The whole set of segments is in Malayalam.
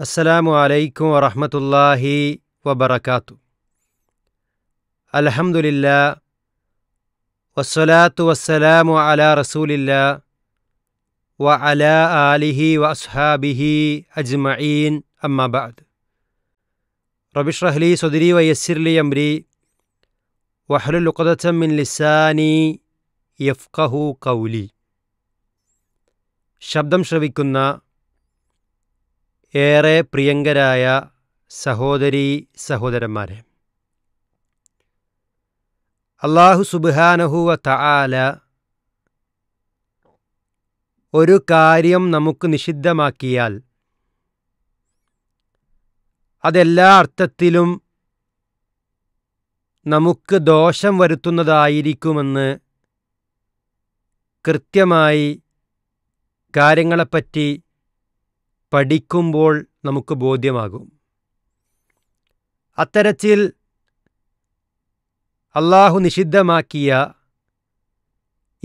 السلام عليكم ورحمة الله وبركاته الحمد لله والصلاة والسلام على رسول الله وعلى آله وأصحابه أجمعين أما بعد رب اشرح لي صدري ويسر لي أمري واحلل عقدة من لساني يفقه قولي ശബ്ദം ശ്രവിക്കുന്ന ഏറെ പ്രിയങ്കരായ സഹോദരീ സഹോദരന്മാരെ അള്ളാഹു സുബാനഹുവ തആല ഒരു കാര്യം നമുക്ക് നിഷിദ്ധമാക്കിയാൽ അതെല്ലാ അർത്ഥത്തിലും നമുക്ക് ദോഷം വരുത്തുന്നതായിരിക്കുമെന്ന് കൃത്യമായി കാര്യങ്ങളെപ്പറ്റി പഠിക്കുമ്പോൾ നമുക്ക് ബോധ്യമാകും അത്തരത്തിൽ അള്ളാഹു നിഷിദ്ധമാക്കിയ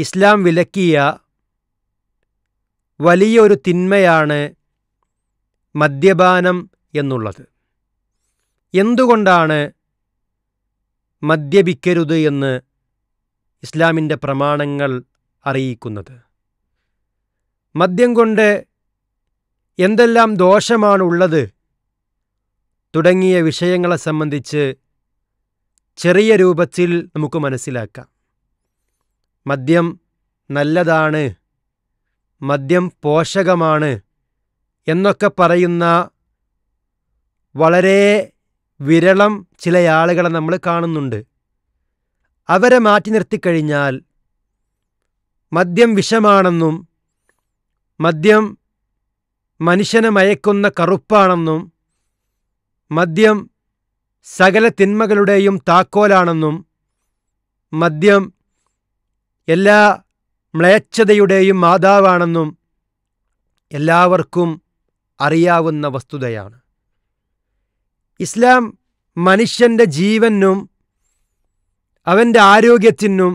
ഇസ്ലാം വിലക്കിയ വലിയൊരു തിന്മയാണ് മദ്യപാനം എന്നുള്ളത് എന്തുകൊണ്ടാണ് മദ്യപിക്കരുത് എന്ന് ഇസ്ലാമിൻ്റെ പ്രമാണങ്ങൾ അറിയിക്കുന്നത് മദ്യം കൊണ്ട് എന്തെല്ലാം ദോഷമാണുള്ളത് തുടങ്ങിയ വിഷയങ്ങളെ സംബന്ധിച്ച് ചെറിയ രൂപത്തിൽ നമുക്ക് മനസ്സിലാക്കാം മദ്യം നല്ലതാണ് മദ്യം പോഷകമാണ് എന്നൊക്കെ പറയുന്ന വളരെ വിരളം ചില ആളുകളെ നമ്മൾ കാണുന്നുണ്ട് അവരെ മാറ്റി നിർത്തിക്കഴിഞ്ഞാൽ മദ്യം വിഷമാണെന്നും മദ്യം മനുഷ്യനെ മയക്കുന്ന കറുപ്പാണെന്നും മദ്യം സകല തിന്മകളുടെയും താക്കോലാണെന്നും മദ്യം എല്ലാ മ്ലേച്ഛതയുടെയും മാതാവാണെന്നും എല്ലാവർക്കും അറിയാവുന്ന വസ്തുതയാണ് ഇസ്ലാം മനുഷ്യൻ്റെ ജീവനും അവൻ്റെ ആരോഗ്യത്തിനും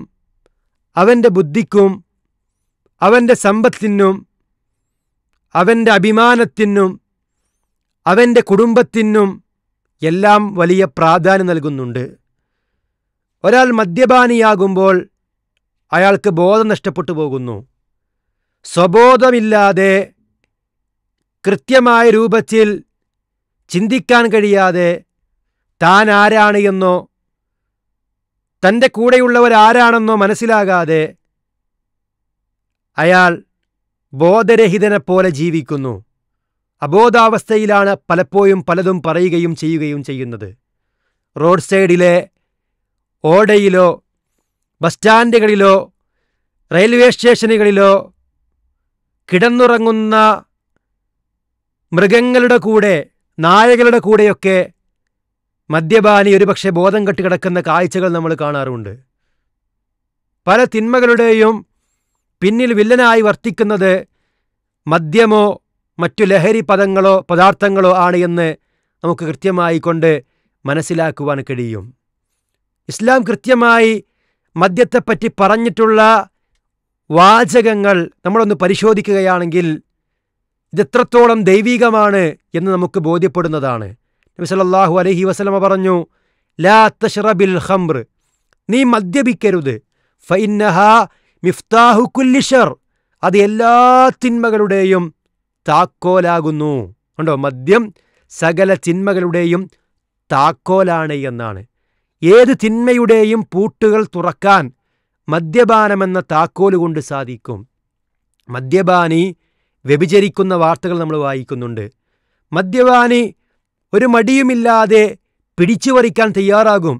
അവൻ്റെ ബുദ്ധിക്കും അവൻ്റെ സമ്പത്തിനും അവൻ്റെ അഭിമാനത്തിനും അവൻ്റെ കുടുംബത്തിനും എല്ലാം വലിയ പ്രാധാന്യം നൽകുന്നുണ്ട് ഒരാൾ മദ്യപാനിയാകുമ്പോൾ അയാൾക്ക് ബോധം നഷ്ടപ്പെട്ടു പോകുന്നു സ്വബോധമില്ലാതെ കൃത്യമായ രൂപത്തിൽ ചിന്തിക്കാൻ കഴിയാതെ താൻ ആരാണ് എന്നോ തൻ്റെ കൂടെയുള്ളവരാരാണെന്നോ മനസ്സിലാകാതെ അയാൾ ബോധരഹിതനെപ്പോലെ ജീവിക്കുന്നു അബോധാവസ്ഥയിലാണ് പലപ്പോഴും പലതും പറയുകയും ചെയ്യുകയും ചെയ്യുന്നത് റോഡ് സൈഡിലെ ഓടയിലോ ബസ് സ്റ്റാൻഡുകളിലോ റെയിൽവേ സ്റ്റേഷനുകളിലോ കിടന്നുറങ്ങുന്ന മൃഗങ്ങളുടെ കൂടെ നായകളുടെ കൂടെയൊക്കെ മദ്യപാനി ഒരുപക്ഷെ ബോധം കെട്ടിക്കിടക്കുന്ന കിടക്കുന്ന കാഴ്ചകൾ നമ്മൾ കാണാറുണ്ട് പല തിന്മകളുടെയും പിന്നിൽ വില്ലനായി വർത്തിക്കുന്നത് മദ്യമോ മറ്റു ലഹരി പദങ്ങളോ പദാർത്ഥങ്ങളോ ആണ് എന്ന് നമുക്ക് കൃത്യമായി കൊണ്ട് മനസ്സിലാക്കുവാൻ കഴിയും ഇസ്ലാം കൃത്യമായി മദ്യത്തെപ്പറ്റി പറഞ്ഞിട്ടുള്ള വാചകങ്ങൾ നമ്മളൊന്ന് പരിശോധിക്കുകയാണെങ്കിൽ ഇതെത്രത്തോളം ദൈവികമാണ് എന്ന് നമുക്ക് ബോധ്യപ്പെടുന്നതാണ് നബി അലഹി വസ്ലമ പറഞ്ഞു ലാ തഷ്റബിൽ ഹംർ നീ മദ്യപിക്കരുത് ഫൈന്നഹ മിഫ്താഹു കുല്ലിഷർ അത് എല്ലാ തിന്മകളുടെയും താക്കോലാകുന്നു കണ്ടോ മദ്യം സകല തിന്മകളുടെയും താക്കോലാണ് എന്നാണ് ഏത് തിന്മയുടെയും പൂട്ടുകൾ തുറക്കാൻ മദ്യപാനമെന്ന താക്കോൽ കൊണ്ട് സാധിക്കും മദ്യപാനി വ്യഭിചരിക്കുന്ന വാർത്തകൾ നമ്മൾ വായിക്കുന്നുണ്ട് മദ്യപാനി ഒരു മടിയുമില്ലാതെ പിടിച്ചു തയ്യാറാകും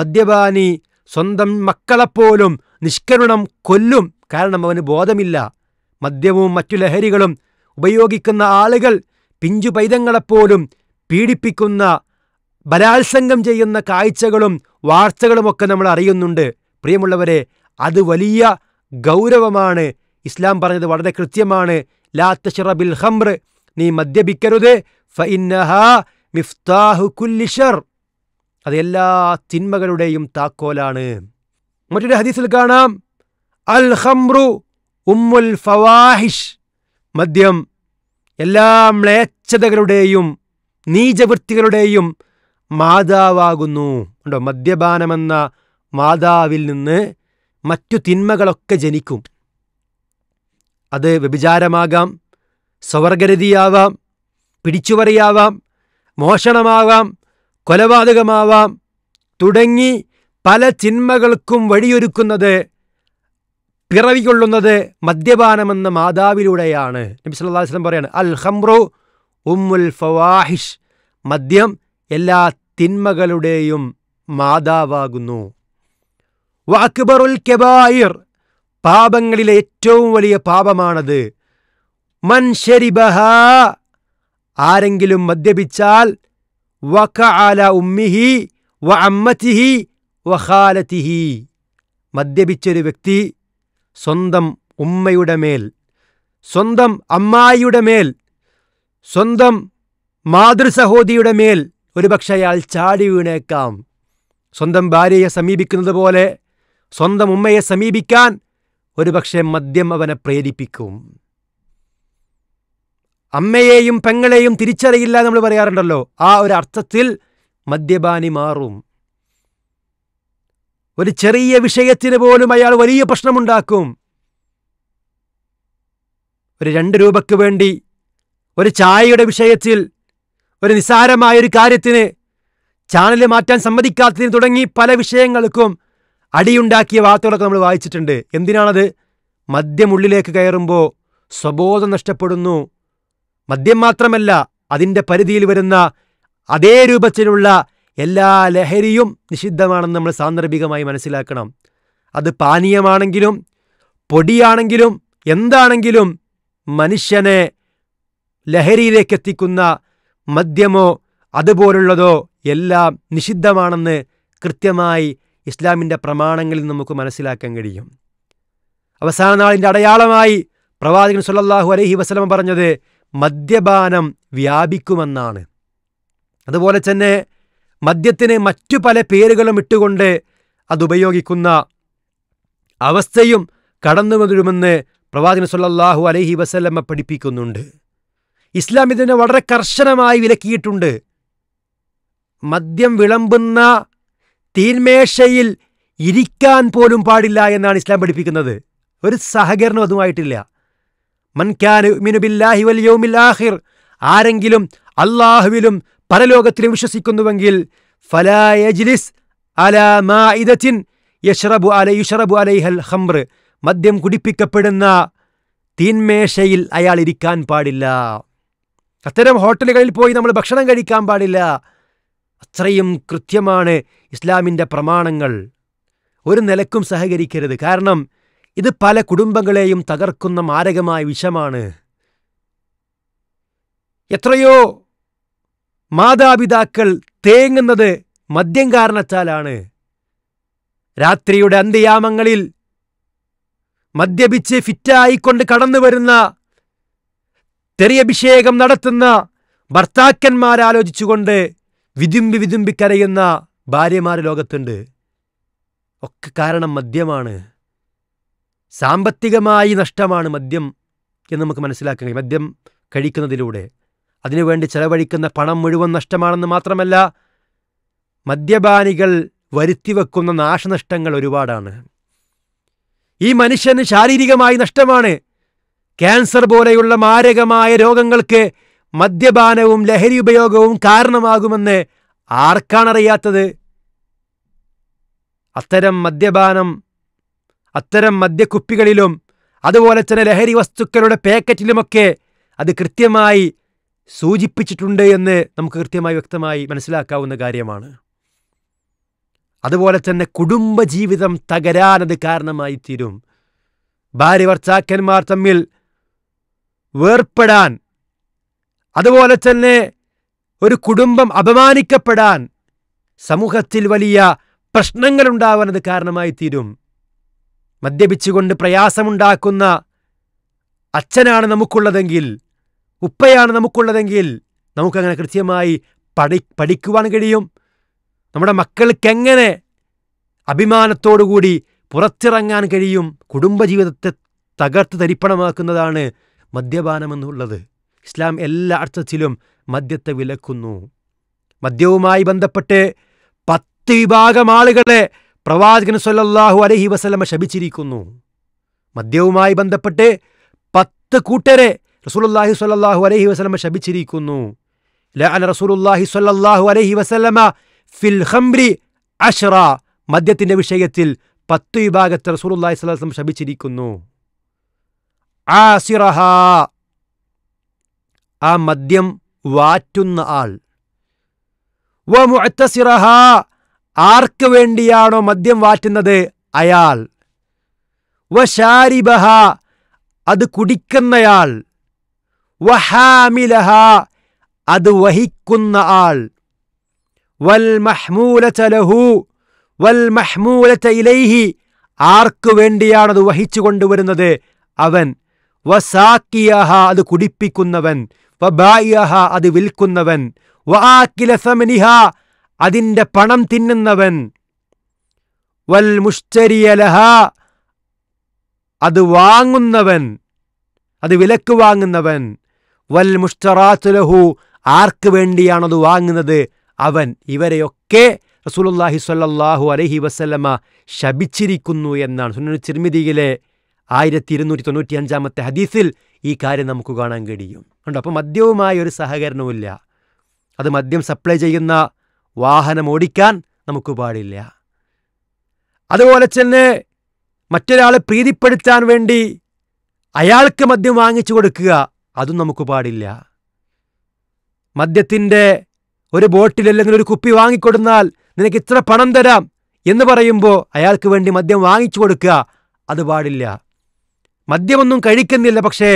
മദ്യപാനി സ്വന്തം മക്കളെപ്പോലും നിഷ്കരണം കൊല്ലും കാരണം അവന് ബോധമില്ല മദ്യവും മറ്റു ലഹരികളും ഉപയോഗിക്കുന്ന ആളുകൾ പിഞ്ചു പൈതങ്ങളെപ്പോലും പീഡിപ്പിക്കുന്ന ബലാത്സംഗം ചെയ്യുന്ന കാഴ്ചകളും വാർത്തകളുമൊക്കെ നമ്മൾ അറിയുന്നുണ്ട് പ്രിയമുള്ളവരെ അത് വലിയ ഗൗരവമാണ് ഇസ്ലാം പറഞ്ഞത് വളരെ കൃത്യമാണ് ലാ തഷറബിൽ ഹംർ നീ മദ്യപിക്കരുത് മിഫ്താഹു കുല്ലിഷർ അത് എല്ലാ തിന്മകളുടെയും താക്കോലാണ് മറ്റൊരു ഹദീസിൽ കാണാം അൽ ഹംറു ഉമ്മുൽ ഫവാഹിഷ് മദ്യം എല്ലാ മ്ലേച്ഛതകളുടെയും നീചവൃത്തികളുടെയും മാതാവാകുന്നു ഉണ്ടോ മദ്യപാനമെന്ന മാതാവിൽ നിന്ന് മറ്റു തിന്മകളൊക്കെ ജനിക്കും അത് വ്യഭിചാരമാകാം സ്വർഗരതിയാവാം പിടിച്ചുപറിയാവാം മോഷണമാവാം കൊലപാതകമാവാം തുടങ്ങി പല തിന്മകൾക്കും വഴിയൊരുക്കുന്നത് പിറവി കൊള്ളുന്നത് മദ്യപാനമെന്ന മാതാവിലൂടെയാണ് നബി സല്ലാ വസ്ലം പറയാണ് അൽ ഹംറു ഉമ്മുൽ ഫവാഹിഷ് മദ്യം എല്ലാ തിന്മകളുടെയും മാതാവാകുന്നു വാക്ബറുൽ കെബായിർ പാപങ്ങളിലെ ഏറ്റവും വലിയ പാപമാണത് മൻഷരിബഹ ആരെങ്കിലും മദ്യപിച്ചാൽ വക്ക ആല ഉമ്മിഹി വ അമ്മത്തിഹി വഹാലത്തിഹി മദ്യപിച്ചൊരു വ്യക്തി സ്വന്തം ഉമ്മയുടെ മേൽ സ്വന്തം അമ്മായിയുടെ മേൽ സ്വന്തം മാതൃസഹോദിയുടെ മേൽ ഒരുപക്ഷെ അയാൾ ചാടി വീണേക്കാം സ്വന്തം ഭാര്യയെ സമീപിക്കുന്നത് പോലെ സ്വന്തം ഉമ്മയെ സമീപിക്കാൻ ഒരുപക്ഷെ മദ്യം അവനെ പ്രേരിപ്പിക്കും അമ്മയെയും പെങ്ങളെയും തിരിച്ചറിയില്ല നമ്മൾ പറയാറുണ്ടല്ലോ ആ ഒരു അർത്ഥത്തിൽ മദ്യപാനി മാറും ഒരു ചെറിയ വിഷയത്തിന് പോലും അയാൾ വലിയ പ്രശ്നമുണ്ടാക്കും ഒരു രണ്ട് രൂപയ്ക്ക് വേണ്ടി ഒരു ചായയുടെ വിഷയത്തിൽ ഒരു നിസ്സാരമായ ഒരു കാര്യത്തിന് ചാനൽ മാറ്റാൻ സമ്മതിക്കാത്തതിന് തുടങ്ങി പല വിഷയങ്ങൾക്കും അടിയുണ്ടാക്കിയ വാർത്തകളൊക്കെ നമ്മൾ വായിച്ചിട്ടുണ്ട് എന്തിനാണത് മദ്യമുള്ളിലേക്ക് കയറുമ്പോൾ സ്വബോധം നഷ്ടപ്പെടുന്നു മദ്യം മാത്രമല്ല അതിൻ്റെ പരിധിയിൽ വരുന്ന അതേ രൂപത്തിലുള്ള എല്ലാ ലഹരിയും നിഷിദ്ധമാണെന്ന് നമ്മൾ സാന്ദർഭികമായി മനസ്സിലാക്കണം അത് പാനീയമാണെങ്കിലും പൊടിയാണെങ്കിലും എന്താണെങ്കിലും മനുഷ്യനെ ലഹരിയിലേക്ക് എത്തിക്കുന്ന മദ്യമോ അതുപോലുള്ളതോ എല്ലാം നിഷിദ്ധമാണെന്ന് കൃത്യമായി ഇസ്ലാമിൻ്റെ പ്രമാണങ്ങളിൽ നമുക്ക് മനസ്സിലാക്കാൻ കഴിയും അവസാന നാളിൻ്റെ അടയാളമായി പ്രവാചകൻ സുല്ലാഹു അലഹി വസ്ലമ പറഞ്ഞത് മദ്യപാനം വ്യാപിക്കുമെന്നാണ് അതുപോലെ തന്നെ മദ്യത്തിന് മറ്റു പല പേരുകളും ഇട്ടുകൊണ്ട് അതുപയോഗിക്കുന്ന അവസ്ഥയും കടന്നു വരുമെന്ന് പ്രവാചകൻ സല്ലാഹു അലഹി വസല്ലമ്മ പഠിപ്പിക്കുന്നുണ്ട് ഇസ്ലാം ഇതിനെ വളരെ കർശനമായി വിലക്കിയിട്ടുണ്ട് മദ്യം വിളമ്പുന്ന തീന്മേശയിൽ ഇരിക്കാൻ പോലും പാടില്ല എന്നാണ് ഇസ്ലാം പഠിപ്പിക്കുന്നത് ഒരു സഹകരണം അതുമായിട്ടില്ല മൻഖാൻ മിനുബില്ലാഹി വൽ ആഹിർ ആരെങ്കിലും അള്ളാഹുവിലും പരലോകത്തിലും വിശ്വസിക്കുന്നുവെങ്കിൽ ഫലായജിലിസ് അലാമാഇദത്തിൻ യഷറബു അല യുഷറബു അലൈഹൽ ഹംർ മദ്യം കുടിപ്പിക്കപ്പെടുന്ന തീന്മേശയിൽ അയാൾ ഇരിക്കാൻ പാടില്ല അത്തരം ഹോട്ടലുകളിൽ പോയി നമ്മൾ ഭക്ഷണം കഴിക്കാൻ പാടില്ല അത്രയും കൃത്യമാണ് ഇസ്ലാമിൻ്റെ പ്രമാണങ്ങൾ ഒരു നിലക്കും സഹകരിക്കരുത് കാരണം ഇത് പല കുടുംബങ്ങളെയും തകർക്കുന്ന മാരകമായ വിഷമാണ് എത്രയോ മാതാപിതാക്കൾ തേങ്ങുന്നത് മദ്യം കാരണത്താലാണ് രാത്രിയുടെ അന്ത്യയാമങ്ങളിൽ മദ്യപിച്ച് ഫിറ്റായിക്കൊണ്ട് കടന്നു വരുന്ന തെറിയഭിഷേകം നടത്തുന്ന ഭർത്താക്കന്മാരാലോചിച്ചുകൊണ്ട് വിതുമ്പി വിതുമ്പി കരയുന്ന ഭാര്യമാർ ലോകത്തുണ്ട് ഒക്കെ കാരണം മദ്യമാണ് സാമ്പത്തികമായി നഷ്ടമാണ് മദ്യം എന്ന് നമുക്ക് മനസ്സിലാക്കാൻ മദ്യം കഴിക്കുന്നതിലൂടെ അതിനുവേണ്ടി ചെലവഴിക്കുന്ന പണം മുഴുവൻ നഷ്ടമാണെന്ന് മാത്രമല്ല മദ്യപാനികൾ വരുത്തിവെക്കുന്ന നാശനഷ്ടങ്ങൾ ഒരുപാടാണ് ഈ മനുഷ്യന് ശാരീരികമായി നഷ്ടമാണ് ക്യാൻസർ പോലെയുള്ള മാരകമായ രോഗങ്ങൾക്ക് മദ്യപാനവും ലഹരി ഉപയോഗവും കാരണമാകുമെന്ന് ആർക്കാണറിയാത്തത് അത്തരം മദ്യപാനം അത്തരം മദ്യക്കുപ്പികളിലും അതുപോലെ തന്നെ ലഹരി വസ്തുക്കളുടെ പാക്കറ്റിലുമൊക്കെ അത് കൃത്യമായി സൂചിപ്പിച്ചിട്ടുണ്ട് എന്ന് നമുക്ക് കൃത്യമായി വ്യക്തമായി മനസ്സിലാക്കാവുന്ന കാര്യമാണ് അതുപോലെ തന്നെ കുടുംബജീവിതം തകരാനത് കാരണമായി തീരും ഭാര്യ ഭർത്താക്കന്മാർ തമ്മിൽ വേർപ്പെടാൻ അതുപോലെ തന്നെ ഒരു കുടുംബം അപമാനിക്കപ്പെടാൻ സമൂഹത്തിൽ വലിയ പ്രശ്നങ്ങൾ ഉണ്ടാവാനത് കാരണമായി തീരും മദ്യപിച്ചുകൊണ്ട് പ്രയാസമുണ്ടാക്കുന്ന അച്ഛനാണ് നമുക്കുള്ളതെങ്കിൽ ഉപ്പയാണ് നമുക്കുള്ളതെങ്കിൽ നമുക്കങ്ങനെ കൃത്യമായി പഠി പഠിക്കുവാൻ കഴിയും നമ്മുടെ മക്കൾക്ക് എങ്ങനെ അഭിമാനത്തോടുകൂടി പുറത്തിറങ്ങാൻ കഴിയും കുടുംബജീവിതത്തെ തകർത്ത് തരിപ്പണമാക്കുന്നതാണ് മദ്യപാനമെന്നുള്ളത് ഇസ്ലാം എല്ലാ അർത്ഥത്തിലും മദ്യത്തെ വിലക്കുന്നു മദ്യവുമായി ബന്ധപ്പെട്ട് പത്ത് വിഭാഗം ആളുകളെ പ്രവാചകൻ സൊല്ലാഹു അലഹി വസലമ ശപിച്ചിരിക്കുന്നു മദ്യവുമായി ബന്ധപ്പെട്ട് പത്ത് കൂട്ടരെ റസൂലുല്ലാഹി സ്വല്ലാഹു അലഹി വസ്ലമ ശപിച്ചിരിക്കുന്നു ലഅന റസൂലുല്ലാഹി സ്വല്ലാഹു അലഹി വസ്ലമ ഫിൽ ഹംബ്രി അഷ്റ മദ്യത്തിൻ്റെ വിഷയത്തിൽ പത്ത് വിഭാഗത്തെ റസൂലുല്ലാഹി സ്വലം ശപിച്ചിരിക്കുന്നു ആസിറഹ ആ മദ്യം വാറ്റുന്ന ആൾ വ മുഅത്തസിറഹ ആർക്ക് വേണ്ടിയാണോ മദ്യം വാറ്റുന്നത് അയാൾ വ ഷാരിബഹ അത് കുടിക്കുന്നയാൾ വഹാമിലഹ അത് വഹിക്കുന്ന ആൾ വൽ മഹ്മൂലത ലഹു വൽ മഹ്മൂലത ഇലൈഹി ആർക്കു വേണ്ടിയാണത് വഹിച്ചു കൊണ്ടുവരുന്നത് അവൻ വസാക്കിയഹ അത് കുടിപ്പിക്കുന്നവൻ വബായിയഹ അത് വിൽക്കുന്നവൻ വആക്കിലസമനിഹ അതിൻ്റെ പണം തിന്നുന്നവൻ വൽ മുഷ്ചരിയലഹ അത് വാങ്ങുന്നവൻ അത് വിലക്ക് വാങ്ങുന്നവൻ വൽ ലഹു ആർക്ക് വേണ്ടിയാണത് വാങ്ങുന്നത് അവൻ ഇവരെയൊക്കെ റസൂലുല്ലാഹി സ്വല്ലാഹു അലഹി വസ്ലമ ശപിച്ചിരിക്കുന്നു എന്നാണ് സുനു ചിർമിതിയിലെ ആയിരത്തി ഇരുന്നൂറ്റി തൊണ്ണൂറ്റി അഞ്ചാമത്തെ ഹദീസിൽ ഈ കാര്യം നമുക്ക് കാണാൻ കഴിയും കണ്ടോ അപ്പോൾ മദ്യവുമായ ഒരു സഹകരണവുമില്ല അത് മദ്യം സപ്ലൈ ചെയ്യുന്ന വാഹനം ഓടിക്കാൻ നമുക്ക് പാടില്ല അതുപോലെ തന്നെ മറ്റൊരാളെ പ്രീതിപ്പെടുത്താൻ വേണ്ടി അയാൾക്ക് മദ്യം വാങ്ങിച്ചു കൊടുക്കുക അതും നമുക്ക് പാടില്ല മദ്യത്തിൻ്റെ ഒരു ബോട്ടിൽ അല്ലെങ്കിൽ ഒരു കുപ്പി വാങ്ങിക്കൊടുന്നാൽ നിനക്ക് ഇത്ര പണം തരാം എന്ന് പറയുമ്പോൾ അയാൾക്ക് വേണ്ടി മദ്യം വാങ്ങിച്ചു കൊടുക്കുക അത് പാടില്ല മദ്യമൊന്നും കഴിക്കുന്നില്ല പക്ഷേ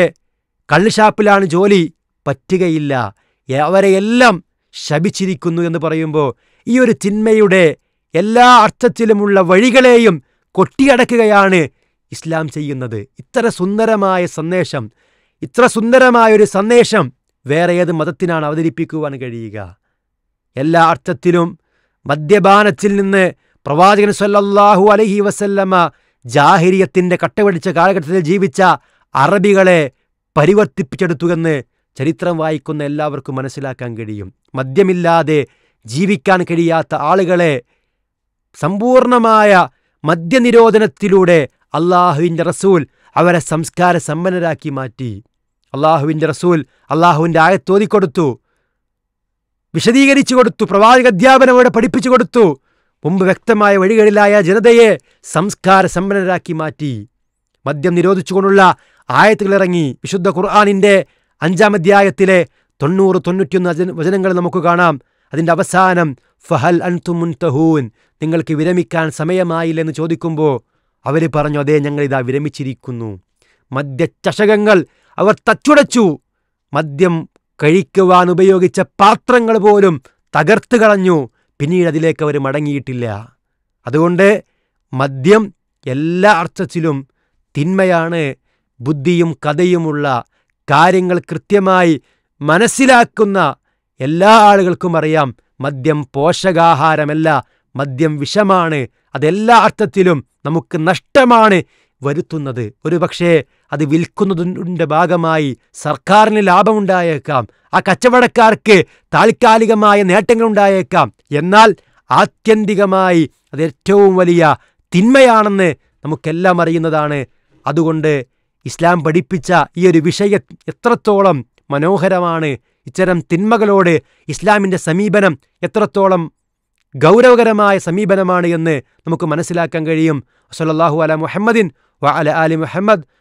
കള്ളുഷാപ്പിലാണ് ജോലി പറ്റുകയില്ല അവരെയെല്ലാം ശപിച്ചിരിക്കുന്നു എന്ന് പറയുമ്പോൾ ഈ ഒരു തിന്മയുടെ എല്ലാ അർത്ഥത്തിലുമുള്ള വഴികളെയും കൊട്ടിയടക്കുകയാണ് ഇസ്ലാം ചെയ്യുന്നത് ഇത്ര സുന്ദരമായ സന്ദേശം ഇത്ര സുന്ദരമായൊരു സന്ദേശം വേറെ ഏത് മതത്തിനാണ് അവതരിപ്പിക്കുവാൻ കഴിയുക എല്ലാ അർത്ഥത്തിലും മദ്യപാനത്തിൽ നിന്ന് പ്രവാചകൻ സല്ലല്ലാഹു അലഹി വസല്ലമ്മ ജാഹിരിയത്തിൻ്റെ കട്ടപിടിച്ച കാലഘട്ടത്തിൽ ജീവിച്ച അറബികളെ പരിവർത്തിപ്പിച്ചെടുത്തുവെന്ന് ചരിത്രം വായിക്കുന്ന എല്ലാവർക്കും മനസ്സിലാക്കാൻ കഴിയും മദ്യമില്ലാതെ ജീവിക്കാൻ കഴിയാത്ത ആളുകളെ സമ്പൂർണമായ മദ്യനിരോധനത്തിലൂടെ അള്ളാഹുവിൻ്റെ റസൂൽ അവരെ സംസ്കാര സമ്പന്നരാക്കി മാറ്റി അള്ളാഹുവിൻ്റെ റസൂൽ അള്ളാഹുവിൻ്റെ ആയത്തോതിക്കൊടുത്തു വിശദീകരിച്ചു കൊടുത്തു പ്രവാചക അധ്യാപനം അവിടെ പഠിപ്പിച്ചു കൊടുത്തു മുമ്പ് വ്യക്തമായ വഴികളിലായ ജനതയെ സംസ്കാര സമ്പന്നരാക്കി മാറ്റി മദ്യം നിരോധിച്ചുകൊണ്ടുള്ള ആയത്തുകളിറങ്ങി വിശുദ്ധ ഖുർആാനിൻ്റെ അഞ്ചാം അധ്യായത്തിലെ തൊണ്ണൂറ് തൊണ്ണൂറ്റിയൊന്ന് വചനങ്ങൾ നമുക്ക് കാണാം അതിൻ്റെ അവസാനം ഫഹൽ അൻതുമുൻ നിങ്ങൾക്ക് വിരമിക്കാൻ സമയമായില്ലെന്ന് ചോദിക്കുമ്പോൾ അവർ പറഞ്ഞു അതേ ഞങ്ങളിതാ വിരമിച്ചിരിക്കുന്നു മദ്യചഷകങ്ങൾ അവർ തച്ചുടച്ചു മദ്യം കഴിക്കുവാൻ ഉപയോഗിച്ച പാത്രങ്ങൾ പോലും തകർത്ത് കളഞ്ഞു പിന്നീട് അതിലേക്ക് അവർ മടങ്ങിയിട്ടില്ല അതുകൊണ്ട് മദ്യം എല്ലാ അർത്ഥത്തിലും തിന്മയാണ് ബുദ്ധിയും കഥയുമുള്ള കാര്യങ്ങൾ കൃത്യമായി മനസ്സിലാക്കുന്ന എല്ലാ ആളുകൾക്കും അറിയാം മദ്യം പോഷകാഹാരമല്ല മദ്യം വിഷമാണ് അതെല്ലാ അർത്ഥത്തിലും നമുക്ക് നഷ്ടമാണ് വരുത്തുന്നത് ഒരു പക്ഷേ അത് വിൽക്കുന്നതിൻ്റെ ഭാഗമായി സർക്കാരിന് ലാഭമുണ്ടായേക്കാം ആ കച്ചവടക്കാർക്ക് താൽക്കാലികമായ നേട്ടങ്ങൾ ഉണ്ടായേക്കാം എന്നാൽ ആത്യന്തികമായി അത് ഏറ്റവും വലിയ തിന്മയാണെന്ന് നമുക്കെല്ലാം അറിയുന്നതാണ് അതുകൊണ്ട് ഇസ്ലാം പഠിപ്പിച്ച ഈ ഒരു വിഷയം എത്രത്തോളം മനോഹരമാണ് ഇത്തരം തിന്മകളോട് ഇസ്ലാമിൻ്റെ സമീപനം എത്രത്തോളം ഗൗരവകരമായ സമീപനമാണ് എന്ന് നമുക്ക് മനസ്സിലാക്കാൻ കഴിയും സല്ലാഹു അല മുഹമ്മദിൻ വ അല അലി മുഹമ്മദ്